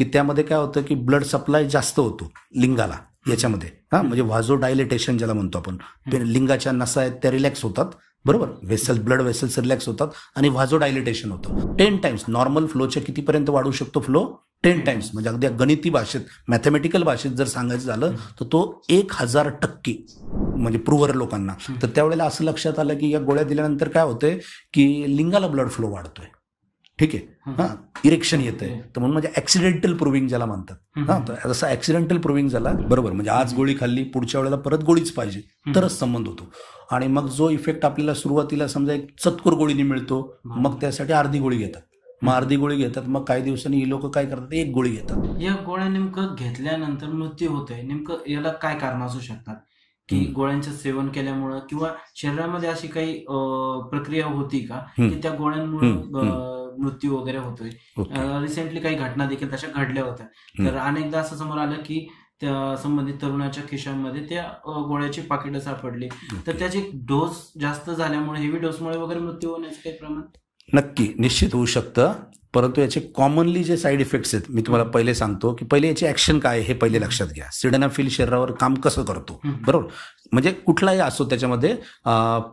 की त्यामध्ये काय होतं की ब्लड सप्लाय जास्त होतो लिंगाला याच्यामध्ये हा म्हणजे व्हाजो डायलिटेशन ज्याला म्हणतो आपण लिंगाच्या नसा आहेत त्या रिलॅक्स होतात बरोबर वेसल ब्लड वेसल्स रिलॅक्स होतात आणि व्हाजो डायलिटेशन होतं टेन टाइम्स नॉर्मल फ्लोच्या कितीपर्यंत वाढू शकतो फ्लो टेन टाइम्स म्हणजे अगदी गणिती भाषेत मॅथमॅटिकल भाषेत जर सांगायचं झालं तर तो एक हजार टक्के म्हणजे प्रुवर लोकांना तर त्यावेळेला असं लक्षात आलं की या गोळ्या दिल्यानंतर काय होतंय की लिंगाला ब्लड फ्लो वाढतोय ठीक आहे हां इरेक्शन येत आहे तर म्हणून म्हणजे ऍक्सिडेंटल प्रूव्हिंग ज्याला म्हणतात हां जसं ॲक्सिडेंटल प्रूव्हिंग झाला बरोबर म्हणजे आज गोळी खाल्ली पुढच्या वेळेला परत गोळीच पाहिजे तरच संबंध होतो आणि मग जो इफेक्ट आपल्याला सुरुवातीला समजा एक चतकोर गोळीने मिळतो मग त्यासाठी अर्धी गोळी घेतात मग अर्धी गोळी घेतात मग काही दिवसांनी ही लोक काय करतात एक गोळी घेतात या गोळ्या नेमकं घेतल्यानंतर मृत्यू होत आहे नेमकं याला काय कारण असू शकतात की गोळ्यांचं सेवन केल्यामुळं किंवा शरीरामध्ये अशी काही प्रक्रिया होती का की त्या गोळ्यांमुळे मृत्यू वगैरे होतोय रिसेंटली काही घटना देखील तशा घडल्या होत्या तर अनेकदा असं समोर आलं की त्या संबंधित तरुणाच्या खिशांमध्ये त्या गोळ्याची पाकिटं सापडली तर त्याची डोस जास्त झाल्यामुळे हेवी डोसमुळे वगैरे मृत्यू होण्याचं काही प्रमाण नक्की निश्चित होऊ शकतं परंतु याचे कॉमनली जे साईड इफेक्ट्स आहेत मी तुम्हाला पहिले सांगतो की पहिले याचे ॲक्शन काय हे पहिले लक्षात घ्या सिडनाफिल शरीरावर काम कसं करतो बरोबर म्हणजे कुठलाही असो त्याच्यामध्ये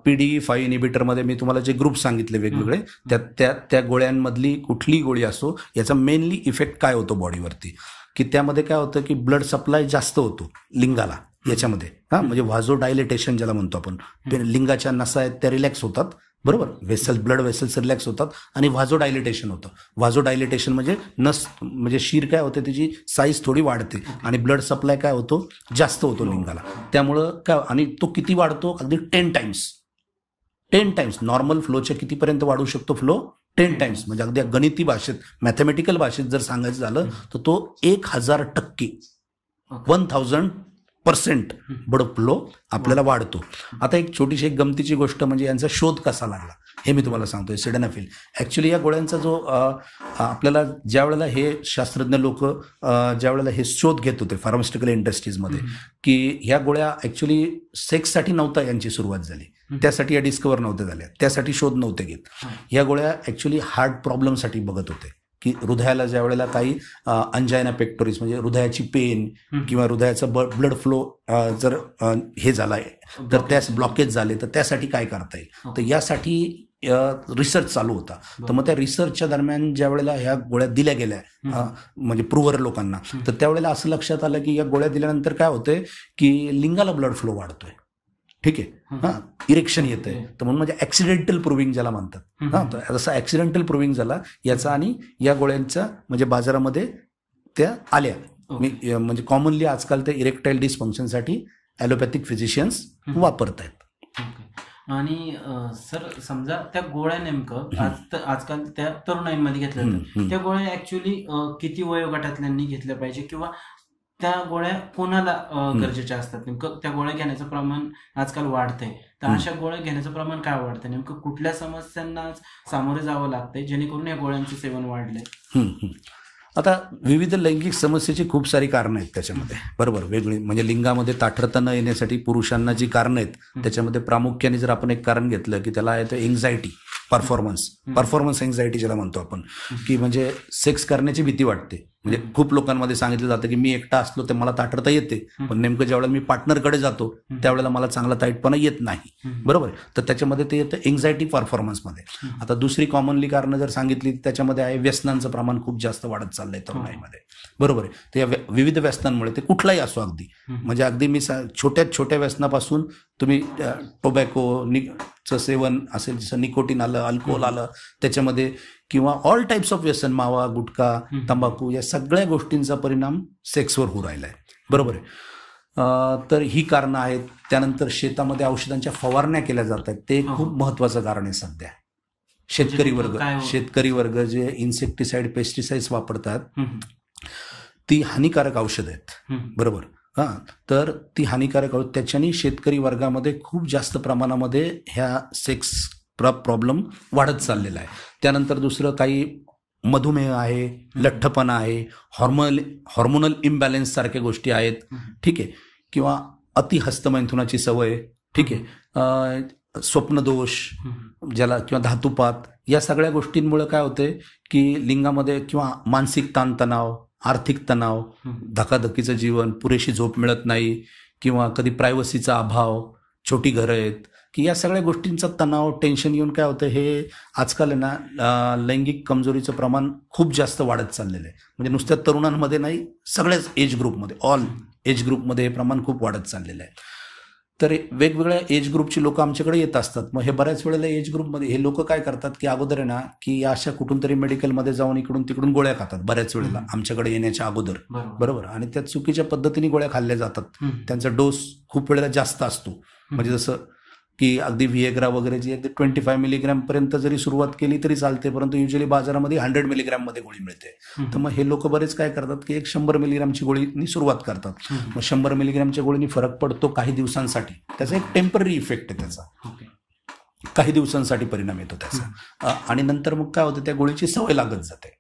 पीडी फाय इनिबिटरमध्ये मी तुम्हाला जे ग्रुप सांगितले वेगवेगळे त्या त्या त्या गोळ्यांमधली कुठलीही गोळी असो याचा मेनली इफेक्ट काय होतो बॉडीवरती की त्यामध्ये काय होतं की ब्लड सप्लाय जास्त होतो लिंगाला याच्यामध्ये हां म्हणजे वाजो डायलेटेशन ज्याला म्हणतो आपण लिंगाच्या नसा आहेत त्या रिलॅक्स होतात बरोबर वेसल्स ब्लड वेसल्स रिलॅक्स होतात आणि वाझो डायलिटेशन होतं वाझो डायलिटेशन म्हणजे नस म्हणजे शीर काय होते त्याची साईज थोडी वाढते आणि ब्लड सप्लाय काय होतो जास्त होतो लिंगाला त्यामुळं काय आणि तो किती वाढतो अगदी ten times ten times normal फ्लोच्या कितीपर्यंत वाढू शकतो फ्लो टेन टाइम्स म्हणजे अगदी गणिती भाषेत मॅथमॅटिकल भाषेत जर सांगायचं झालं तर तो एक हजार टक्के वन थाउजंड पर्सेंट लो आपल्याला वाढतो आता एक छोटीशी एक गमतीची गोष्ट म्हणजे यांचा शोध कसा लागला हे मी तुम्हाला सांगतो सिडनाफिल ॲक्च्युली या गोळ्यांचा जो आपल्याला ज्या वेळेला हे शास्त्रज्ञ लोक ज्या वेळेला हे शोध घेत होते फार्मास्युटिकल इंडस्ट्रीजमध्ये की ह्या गोळ्या ॲक्च्युली सेक्ससाठी नव्हता यांची सुरुवात झाली त्यासाठी या डिस्कवर नव्हत्या झाल्या त्यासाठी शोध नव्हते घेत ह्या गोळ्या ॲक्च्युली हार्ट प्रॉब्लेमसाठी बघत होते की हृदयाला ज्या वेळेला काही अंजायना पेक्टोरिस म्हणजे हृदयाची पेन किंवा हृदयाचा ब्लड फ्लो जर हे झालाय तर त्यास ब्लॉकेज झाले तर त्यासाठी काय करता येईल हो. तर यासाठी रिसर्च चालू होता तर मग त्या रिसर्चच्या दरम्यान ज्या वेळेला ह्या गोळ्या दिल्या गेल्या म्हणजे प्रूवर लोकांना तर त्यावेळेला असं लक्षात आलं की या गोळ्या दिल्यानंतर काय होतंय की लिंगाला ब्लड फ्लो वाढतोय ठीक आहे हां इरेक्शन येत आहे तर म्हणून म्हणजे ऍक्सिडेंटल प्रूव्हिंग ज्याला म्हणतात हां जसा जसं ॲक्सिडेंटल झाला याचा आणि या गोळ्यांचा म्हणजे बाजारामध्ये त्या आल्या म्हणजे कॉमनली आजकाल त्या इरेक्टाईल डिसफंक्शनसाठी ॲलोपॅथिक फिजिशियन्स वापरत आहेत आणि सर समजा त्या गोळ्या नेमकं आज आजकाल त्या तरुणाईमध्ये घेतल्या जातात त्या गोळ्या ऍक्च्युली किती वयोगटातल्यांनी घेतल्या पाहिजे किंवा त्या गोळ्या कोणाला गरजेच्या असतात नेमकं त्या गोळ्या घेण्याचं प्रमाण आजकाल वाढतंय तर अशा गोळ्या घेण्याचं प्रमाण काय वाढतंय नेमकं कुठल्या समस्यांना सामोरे जावं लागतंय जेणेकरून या गोळ्यांचं सेवन वाढलंय आता विविध लैंगिक समस्येची खूप सारी कारणं आहेत त्याच्यामध्ये बरोबर वेगळी म्हणजे लिंगामध्ये ताठरता न येण्यासाठी पुरुषांना जी कारणं आहेत त्याच्यामध्ये प्रामुख्याने जर आपण एक कारण घेतलं की त्याला येतं एन्झायटी परफॉर्मन्स परफॉर्मन्स एन्झायटी ज्याला म्हणतो आपण की म्हणजे सेक्स करण्याची भीती वाटते म्हणजे खूप लोकांमध्ये सांगितलं जातं की मी एकटा असलो तर मला ताटरता येते पण नेमकं ज्यावेळेला मी पार्टनरकडे जातो त्यावेळेला मला चांगला ताईटपणा येत नाही बरोबर तर त्याच्यामध्ये ते येतं एन्झायटी परफॉर्मन्समध्ये आता दुसरी कॉमनली कारण जर सांगितली त्याच्यामध्ये आहे व्यसनांचं प्रमाण खूप जास्त वाढत चाललंय हो. तरुणाईमध्ये बरोबर आहे तर या विविध व्यसनांमुळे ते कुठलाही असो अगदी म्हणजे अगदी मी छोट्यात छोट्या व्यसनापासून तुम्ही टोबॅको सेवन असेल जसं निकोटीन आलं अल्कोहोल आलं त्याच्यामध्ये किंवा ऑल टाईप्स ऑफ व्यसन मावा गुटखा तंबाखू या सगळ्या गोष्टींचा परिणाम सेक्सवर होऊ राहिला आहे बरोबर आहे तर ही कारणं आहेत त्यानंतर शेतामध्ये औषधांच्या फवारण्या केल्या जात ते हो. खूप महत्वाचं कारण आहे सध्या शेतकरी म्हणजे वर्ग हो? शेतकरी वर्ग जे इन्सेक्टिसाइड पेस्टिसाइड्स वापरतात ती हानिकारक औषध आहेत बरोबर हां तर ती हानिकारक आहोत त्याच्यानी शेतकरी वर्गामध्ये खूप जास्त प्रमाणामध्ये ह्या सेक्स प्र प्रॉब्लेम वाढत चाललेला आहे त्यानंतर दुसरं काही मधुमेह आहे लठ्ठपणा आहे हॉर्मोनल हॉर्मोनल इम्बॅलेन्स सारख्या गोष्टी आहेत ठीक आहे किंवा अतिहस्तमैथुनाची सवय ठीक आहे स्वप्नदोष ज्याला किंवा धातुपात या सगळ्या गोष्टींमुळे काय होते की लिंगामध्ये किंवा मानसिक ताणतणाव आर्थिक तणाव धकाधकीचं जीवन पुरेशी झोप मिळत नाही किंवा कधी प्रायव्हसीचा अभाव छोटी घरं आहेत की या सगळ्या गोष्टींचा तणाव टेन्शन येऊन काय होतं हे आजकाल ना लैंगिक कमजोरीचं प्रमाण खूप जास्त वाढत चाललेलं आहे म्हणजे नुसत्या तरुणांमध्ये नाही सगळ्याच एज ग्रुपमध्ये ऑल एज ग्रुपमध्ये हे प्रमाण खूप वाढत चाललेलं आहे तर वेगवेगळ्या एज ग्रुपची लोक आमच्याकडे येत असतात मग हे बऱ्याच वेळेला एज ग्रुपमध्ये हे लोक काय करतात की अगोदर आहे ना की अशा कुठून तरी मेडिकलमध्ये जाऊन इकडून तिकडून गोळ्या खातात बऱ्याच वेळेला आमच्याकडे येण्याच्या अगोदर बरोबर आणि त्या चुकीच्या पद्धतीने गोळ्या खाल्ल्या जातात त्यांचा डोस खूप वेळेला जास्त असतो म्हणजे जसं की अगदी व्हिएग्रा वगैरे अगदी ट्वेंटी फाय पर्यंत जरी सुरुवात केली तरी चालते परंतु युजली बाजारामध्ये हंड्रेड मध्ये गोळी मिळते तर मग हे लोक बरेच काय करतात की एक शंभर मिलीग्रॅमची गोळीनी सुरुवात करतात मग शंभर मिलीग्रामच्या गोळीनी फरक पडतो काही दिवसांसाठी त्याचा एक टेम्पररी इफेक्ट आहे त्याचा काही दिवसांसाठी परिणाम येतो त्याचा आणि नंतर मग काय होतं त्या गोळीची सवय लागत जाते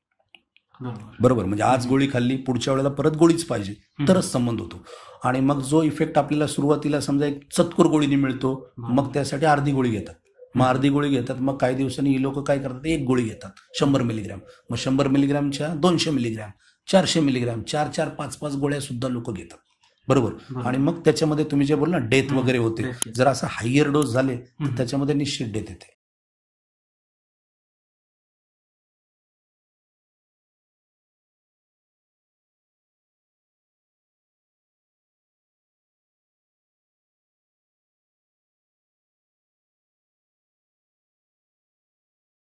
बरोबर म्हणजे आज गोळी खाल्ली पुढच्या वेळेला परत गोळीच पाहिजे तरच संबंध होतो आणि मग जो इफेक्ट आपल्याला सुरुवातीला समजा एक चतकोर गोळीने मिळतो मग त्यासाठी अर्धी गोळी घेतात मग अर्धी गोळी घेतात मग काही दिवसांनी ही लोक काय करतात एक गोळी घेतात शंभर मिलीग्रॅम मग शंभर मिलीग्रॅमच्या दोनशे मिलीग्रॅम चारशे मिलीग्रॅम चार चार पाच पाच गोळ्या सुद्धा लोक घेतात बरोबर आणि मग त्याच्यामध्ये तुम्ही जे बोल ना डेथ वगैरे होते जर असं हायर डोस झाले तर त्याच्यामध्ये निश्चित डेथ येते